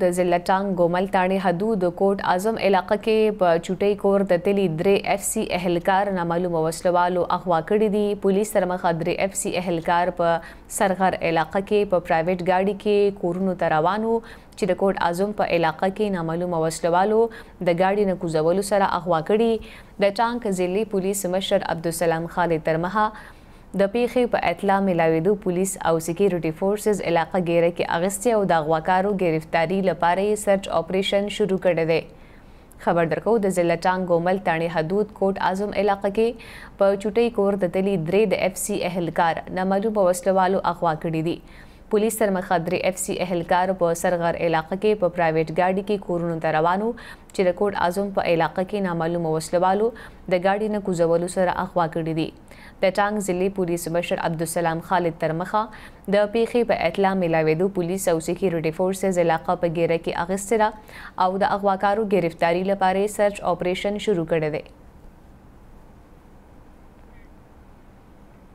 د زلټانګ ګومل تاڼي حدود کوټ اعظم علاقه کې په چټي کور د تلی درې اف سي اهلکار نامعلوم وسلوالو اغوا کړی دي پولیس سره مخ درې اف سي اهلکار په سرغر علاقه کې په پرایوټ ګاډي کې کورونو ته روانو چې د کوټ اعظم په علاقه کې نامعلوم وسلوالو د ګاډي نه کوزولو سره اغوا کړی د ټانک ضلع پولیس مشر عبدالسلام خالد ترمه د پیښې په اطلاع ملاویدو پولیس او سکیورټي فورسز علاقه ګیره کې اغستې او د غواکارو گرفتاری لپاره سرچ اپریشن شروع کړی دی خبر درکو د ضلع ټانګ ګومل تاڼې حدود کوټ اعظم علاقه کې په چټي کور د تلی درې د اف سي اهلکار نامعلوم وسلوالو اغوا کړی دی پولیس سرمخه درې اف سي اهلکار په سرغر علاقې کې په پرایویټ ګاډي کې کورونو ته روانو چې د کوټ اعظم په علاقې کې نامعلوم وسلوالو د ګاډي نه کوزولو سره اخوا کړی دي د ټانګ ضلع پولیس مشر عبدالسلام خالد ترمخه د پیښې په اطلاع ملاوېدو پولیس او سکیورټي فورسز علاقه په ګیره کې اغستره او د اغواکارو گرفتاری لپاره سرچ اپریشن شروع کړی دی